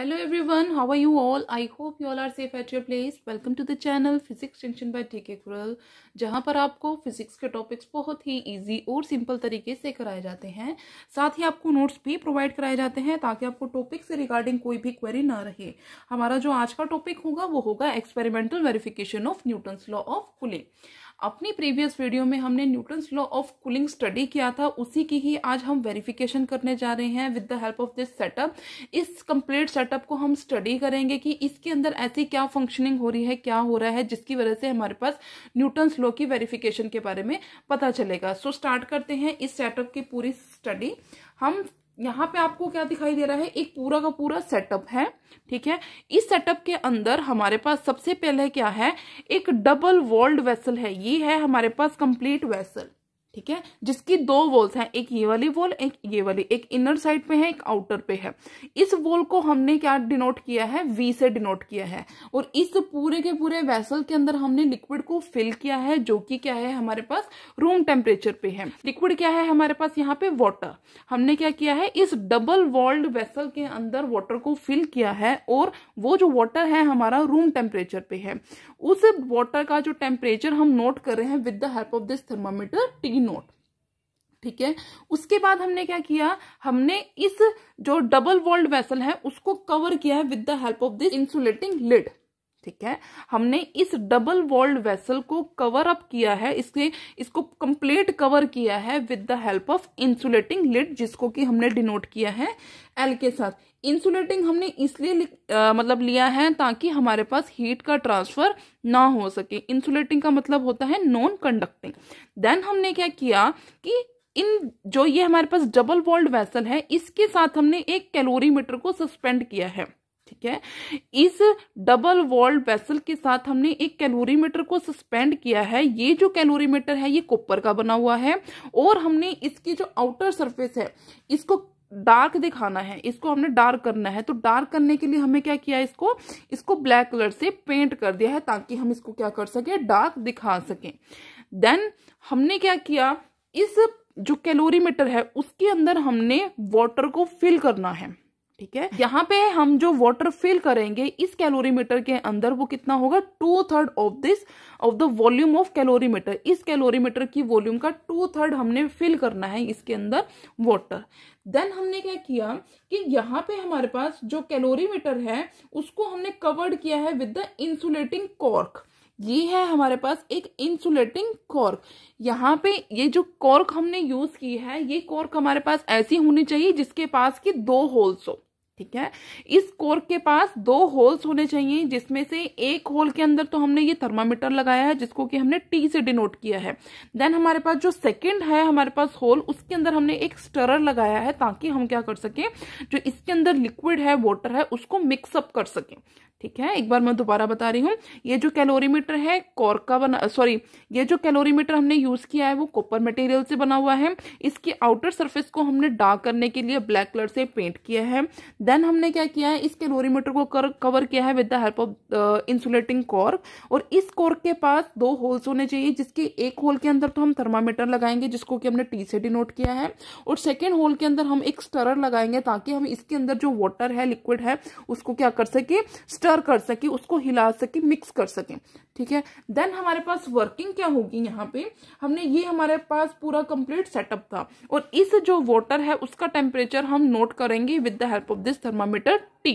hello everyone how are you all I hope you all are safe at your place welcome to the channel physics extension by टीके कुरल जहां पर आपको physics के topics बहुत ही easy और simple तरीके से कराए जाते हैं साथ ही आपको नोट्स भी प्रोवाइड कराए जाते हैं ताकि आपको टॉपिक से रिगार्डिंग कोई भी क्वेरी ना रहे हमारा जो आज का टॉपिक होगा वो होगा experimental verification of Newton's law of cooling अपनी प्रीवियस वीडियो में हमने Newton law of cooling study किया था उसी की ही आज हम वेरिफिकेशन करने जा रहे हैं with the help of this setup इस कंप्लीट सेटअप को हम स्टडी करेंगे कि इसके अंदर ऐसी क्या फंक्शनिंग हो रही है क्या हो रहा है जिसकी वजह से हमारे पास न्यूटन लॉ की वेरिफिकेशन के बारे में पता चलेगा सो so, स्टार्ट करते हैं इस सेटअप की पूरी स्टडी हम यहाँ पे आपको क्या दिखाई दे रहा है एक पूरा का पूरा सेटअप है ठीक है इस सेटअप के अंदर हमारे पास सबसे पहले क्या है एक डबल वॉल्ड वेसल है ये है हमारे पास कंप्लीट वेसल ठीक है जिसकी दो वॉल्स हैं एक ये वाली वॉल एक ये वाली एक इनर साइड पे है एक आउटर पे है इस वॉल को हमने क्या डिनोट किया है वी से डिनोट किया है और इस पूरे के पूरे वेसल के अंदर हमने लिक्विड को फिल किया है जो कि क्या है हमारे पास रूम टेम्परेचर पे है लिक्विड क्या है हमारे पास यहाँ पे वॉटर हमने क्या किया है इस डबल वॉल्ड वेसल के अंदर वॉटर को फिल किया है और वो जो वॉटर है हमारा रूम टेम्परेचर पे है उस वॉटर का जो टेम्परेचर हम नोट कर रहे हैं with the help of this thermometer T note ठीक है उसके बाद हमने क्या किया हमने इस जो डबल वॉल्ड वेसल है उसको कवर किया है with the help of this insulating lid ठीक है हमने इस डबल वॉल्ड वेसल को कवर अप किया है इसके इसको कंप्लीट कवर किया है with the help of insulating lid जिसको कि हमने डिनोट किया है एल के साथ इंसुलेटिंग हमने इसलिए मतलब लिया है ताकि हमारे पास हीट का ट्रांसफर ना हो सके इंसुलेटिंग का मतलब होता है नॉन कंडक्टिंग देन हमने क्या किया कि इन जो ये हमारे पास डबल वॉल्ड वेसल है इसके साथ हमने एक कैलोरीमीटर को सस्पेंड किया है ठीक है इस डबल वॉल्ड वेसल के साथ हमने एक कैलोरीमीटर को सस्पेंड किया है ये जो कैलोरीमीटर है ये कॉपर का बना हुआ है और हमने इसकी जो आउटर सरफेस है इसको डार्क दिखाना है इसको हमने डार्क करना है तो डार्क करने के लिए हमें क्या किया इसको इसको ब्लैक कलर से पेंट कर दिया है ताकि हम इसको क्या कर सके डार्क दिखा सके देन हमने क्या किया इस जो कैलोरीमीटर है उसके अंदर हमने वाटर को फिल करना है ठीक है यहाँ पे हम जो वाटर फिल करेंगे इस कैलोरीमीटर के अंदर वो कितना होगा two third of this of the volume of calorimeter इस कैलोरीमीटर की वॉल्यूम का टू थर्ड हमने फिल करना है इसके अंदर वाटर देन हमने क्या किया कि यहाँ पे हमारे पास जो कैलोरीमीटर है उसको हमने कवर्ड किया है विद द इंसुलेटिंग कॉर्क ये है हमारे पास एक इंसुलेटिंग कॉर्क यहाँ पे ये जो कॉर्क हमने यूज की है ये कॉर्क हमारे पास ऐसी होनी चाहिए जिसके पास की दो होल्स हो ठीक है इस कोर्क के पास दो होल्स होने चाहिए जिसमें से एक होल के अंदर तो हमने ये थर्मामीटर लगाया है जिसको कि हमने टी से डिनोट किया है देन हमारे पास जो सेकंड है हमारे पास होल उसके अंदर हमने एक स्टरर लगाया है ताकि हम क्या कर सकें जो इसके अंदर लिक्विड है वाटर है उसको मिक्सअप कर सकें ठीक है एक बार मैं दोबारा बता रही हूँ ये जो कैलोरीमीटर है कॉर का बना सॉरी ये जो कैलोरीमीटर हमने यूज़ किया है वो कॉपर मटेरियल से बना हुआ है इसकी आउटर सरफेस को हमने डार्क करने के लिए ब्लैक कलर से पेंट किया है देन हमने क्या किया है इस कैलोरीमीटर को कर, कवर किया है with the help of insulating cork और इस कॉर्क के पास दो होल्स होने चाहिए जिसके एक होल के अंदर तो हम थर्मामीटर लगाएंगे जिसको कि हमने टी से डिनोट किया है और सेकेंड होल के अंदर हम एक स्टरर लगाएंगे ताकि हम इसके अंदर जो वॉटर है लिक्विड है उसको क्या कर सके स्टर कर सके उसको हिला सके मिक्स कर सके ठीक है देन हमारे पास वर्किंग क्या होगी यहाँ पे हमने ये हमारे पास पूरा कंप्लीट सेटअप था और इस जो वॉटर है उसका टेम्परेचर हम नोट करेंगे with the help of this thermometer T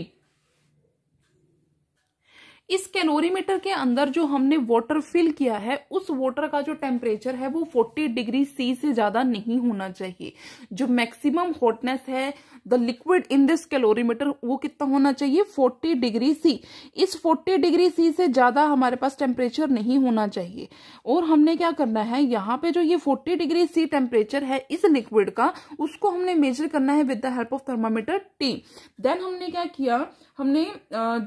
इस कैनोरीमीटर के अंदर जो हमने वाटर फिल किया है उस वाटर का जो टेम्परेचर है वो 40 डिग्री सी से ज्यादा नहीं होना चाहिए जो मैक्सिमम हॉटनेस है the liquid in this calorimeter वो कितना होना चाहिए 40 डिग्री सी इस 40 डिग्री सी से ज्यादा हमारे पास टेम्परेचर नहीं होना चाहिए और हमने क्या करना है यहाँ पे जो ये फोर्टी डिग्री सी टेम्परेचर है इस लिक्विड का उसको हमने मेजर करना है with the help of thermometer T then हमने क्या किया हमने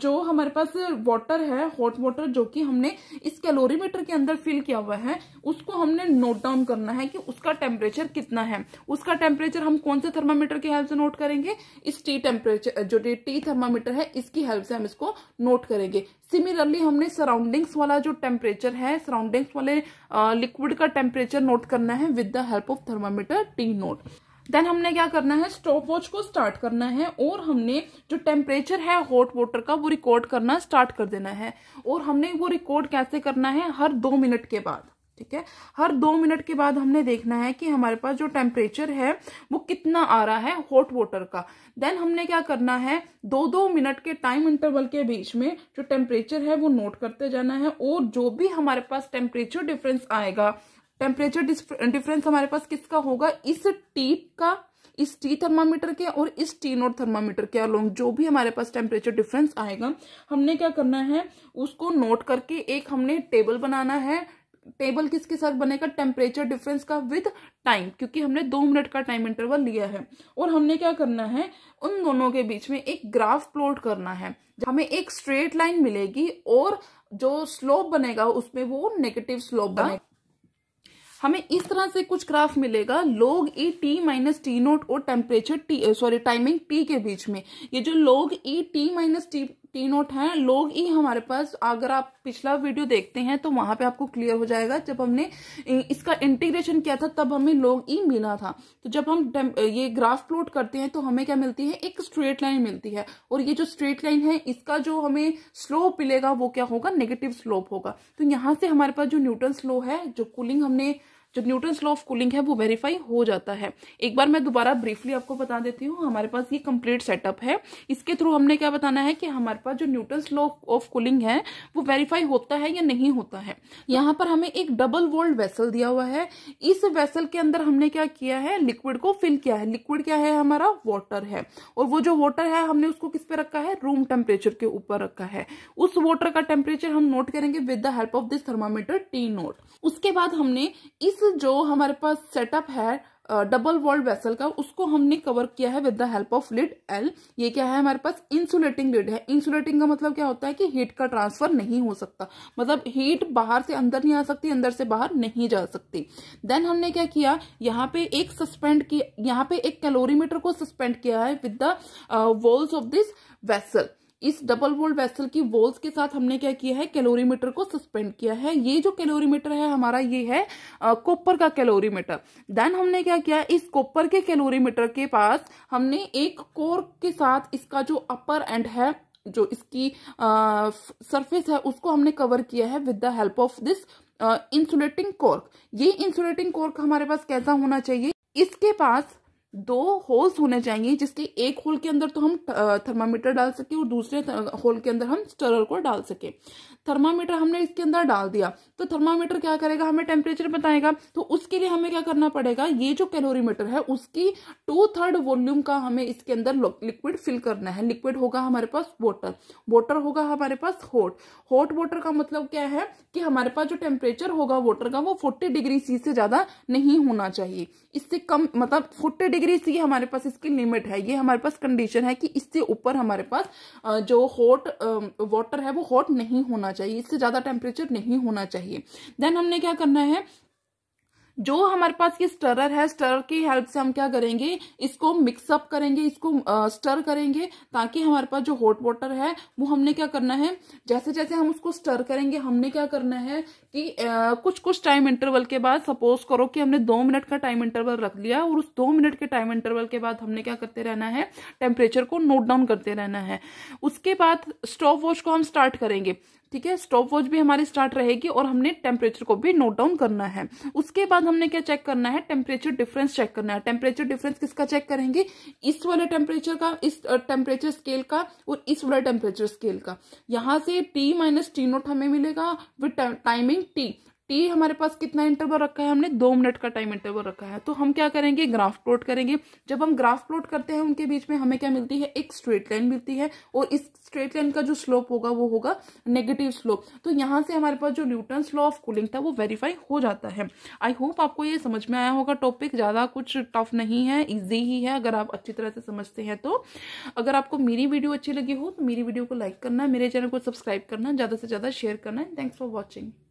जो हमारे पास वॉटर वाटर है हॉट वाटर जो कि हमने इस कैलोरीमीटर के अंदर फिल किया हुआ है उसको हमने नोट डाउन करना है कि उसका टेम्परेचर कितना है उसका टेम्परेचर हम कौन से थर्मामीटर की हेल्प से नोट करेंगे इस टी टेम्परेचर जो टी थर्मामीटर है इसकी हेल्प से हम इसको नोट करेंगे सिमिलरली हमने सराउंडिंग्स वाला जो टेम्परेचर है सराउंडिंग्स वाले लिक्विड का टेम्परेचर नोट करना है with the help of thermometer T note then हमने क्या करना है स्टॉप वॉच को स्टार्ट करना है और हमने जो टेम्परेचर है हॉट वाटर का वो रिकॉर्ड करना स्टार्ट कर देना है और हमने वो रिकॉर्ड कैसे करना है हर दो मिनट के बाद ठीक है हर दो मिनट के बाद हमने देखना है कि हमारे पास जो टेम्परेचर है वो कितना आ रहा है हॉट वाटर का देन हमने क्या करना है दो दो मिनट के टाइम इंटरवल के बीच में जो टेम्परेचर है वो नोट करते जाना है और जो भी हमारे पास टेम्परेचर डिफरेंस आएगा टेम्परेचर डिफरेंस हमारे पास किसका होगा इस टीप का इस टी थर्मामीटर के और इस टी नोट थर्मामीटर के अलोंग जो भी हमारे पास टेम्परेचर डिफरेंस आएगा हमने क्या करना है उसको नोट करके एक हमने टेबल बनाना है टेबल किसके साथ बनेगा टेम्परेचर डिफरेंस का विद टाइम क्योंकि हमने दो मिनट का टाइम इंटरवल लिया है और हमने क्या करना है उन दोनों के बीच में एक ग्राफ प्लॉट करना है हमें एक स्ट्रेट लाइन मिलेगी और जो स्लोप बनेगा उसमें वो नेगेटिव स्लोप बनेगा हमें इस तरह से कुछ ग्राफ मिलेगा log e T minus T note और temperature T sorry timing T के बीच में ये जो log e T minus T T note है लोग ई e हमारे पास अगर आप पिछला वीडियो देखते हैं तो वहां पे आपको क्लियर हो जाएगा जब हमने इसका इंटीग्रेशन किया था तब हमें लोग ई e मिला था तो जब हम ये ग्राफ प्लॉट करते हैं तो हमें क्या मिलती है एक स्ट्रेट लाइन मिलती है और ये जो स्ट्रेट लाइन है इसका जो हमें स्लोप मिलेगा वो क्या होगा नेगेटिव स्लोप होगा तो यहां से हमारे पास जो न्यूटन स्लो है जो कूलिंग हमने जो न्यूटन लॉ ऑफ कूलिंग है वो वेरीफाई हो जाता है एक बार मैं दोबारा ब्रीफली आपको बता देती हूँ हमारे पास ये कंप्लीट सेटअप है इसके थ्रू हमने क्या बताना है कि हमारे पास जो न्यूटन लॉ ऑफ कूलिंग है वो वेरीफाई होता है या नहीं होता है यहाँ पर हमें एक डबल वोल्ड वेसल दिया हुआ है इस वेसल के अंदर हमने क्या किया है लिक्विड को फिल किया है लिक्विड क्या है हमारा वॉटर है और वो जो वॉटर है हमने उसको किस पे रखा है रूम टेम्परेचर के ऊपर रखा है उस वॉटर का टेम्परेचर हम नोट करेंगे with the help of this thermometer T note उसके बाद हमने इस जो हमारे पास सेटअप है डबल वॉल्ड वेसल का उसको हमने कवर किया है with the help of lid L ये क्या है हमारे पास इंसुलेटिंग लिड है इंसुलेटिंग का मतलब क्या होता है कि हीट का ट्रांसफर नहीं हो सकता मतलब हीट बाहर से अंदर नहीं आ सकती अंदर से बाहर नहीं जा सकती देन हमने क्या किया यहाँ पे एक सस्पेंड किया यहाँ पे एक कैलोरीमीटर को सस्पेंड किया है with the walls of this vessel इस डबल वोल्ड वेसल की वॉल्स के साथ हमने क्या किया है कैलोरीमीटर को सस्पेंड किया है ये जो कैलोरीमीटर है हमारा ये है कॉपर का कैलोरीमीटर देन हमने क्या किया इस कॉपर के कैलोरीमीटर के पास हमने एक कोर के साथ इसका जो अपर एंड है जो इसकी सरफेस है उसको हमने कवर किया है with the help of this insulating cork ये इंसुलेटिंग कोर्क हमारे पास कैसा होना चाहिए इसके पास दो होल्स होने चाहिए जिसके एक होल के अंदर तो हम थर्मामीटर डाल सके और दूसरे होल के अंदर हम स्टरर को डाल सके थर्मामीटर हमने इसके अंदर डाल दिया तो थर्मामीटर क्या करेगा हमें टेम्परेचर बताएगा तो उसके लिए हमें क्या करना पड़ेगा ये जो कैलोरीमीटर है उसकी टू थर्ड वॉल्यूम का हमें इसके अंदर लिक्विड फिल करना है लिक्विड होगा हमारे पास वॉटर वॉटर होगा हमारे पास हॉट हॉट वॉटर का मतलब क्या है कि हमारे पास जो टेम्परेचर होगा वॉटर का वो फोर्टी डिग्री सी से ज्यादा नहीं होना चाहिए इससे कम मतलब फोर्टी डिग्री डिग्रीज ये हमारे पास इसकी लिमिट है ये हमारे पास कंडीशन है कि इससे ऊपर हमारे पास जो हॉट वाटर है वो हॉट नहीं होना चाहिए इससे ज़्यादा टेम्परेचर नहीं होना चाहिए देन हमने क्या करना है जो हमारे पास ये स्टरर है स्टरर की हेल्प से हम क्या करेंगे इसको मिक्सअप करेंगे इसको स्टर करेंगे ताकि हमारे पास जो हॉट वाटर है वो हमने क्या करना है जैसे जैसे हम उसको स्टर करेंगे हमने क्या करना है कि आ, कुछ कुछ टाइम इंटरवल के बाद सपोज करो कि हमने दो मिनट का टाइम इंटरवल रख लिया और उस दो मिनट के टाइम इंटरवल के बाद हमने क्या करते रहना है टेम्परेचर को नोट डाउन करते रहना है उसके बाद स्टोव वॉश को हम स्टार्ट करेंगे ठीक है स्टॉप वॉच भी हमारी स्टार्ट रहेगी और हमने टेम्परेचर को भी नोट डाउन करना है उसके बाद हमने क्या चेक करना है टेम्परेचर डिफरेंस चेक करना है टेम्परेचर डिफरेंस किसका चेक करेंगे इस वाले टेम्परेचर का इस टेम्परेचर स्केल का और इस वाले टेम्परेचर स्केल का यहां से टी माइनस टी नोट हमें मिलेगा विद टाइमिंग टी टी हमारे पास कितना इंटरवल रखा है हमने दो मिनट का टाइम इंटरवल रखा है तो हम क्या करेंगे ग्राफ प्लॉट करेंगे जब हम ग्राफ प्लॉट करते हैं उनके बीच में हमें क्या मिलती है एक स्ट्रेट लाइन मिलती है और इस स्ट्रेट लाइन का जो स्लोप होगा वो होगा नेगेटिव स्लोप तो यहाँ से हमारे पास जो न्यूटन स्लो ऑफ कूलिंग था वो वेरीफाई हो जाता है आई होप आपको ये समझ में आया होगा टॉपिक ज़्यादा कुछ टफ नहीं है ईजी ही है अगर आप अच्छी तरह से समझते हैं तो अगर आपको मेरी वीडियो अच्छी लगी हो तो मेरी वीडियो को लाइक करना मेरे चैनल को सब्सक्राइब करना ज़्यादा से ज़्यादा शेयर करना थैंक्स फॉर वॉचिंग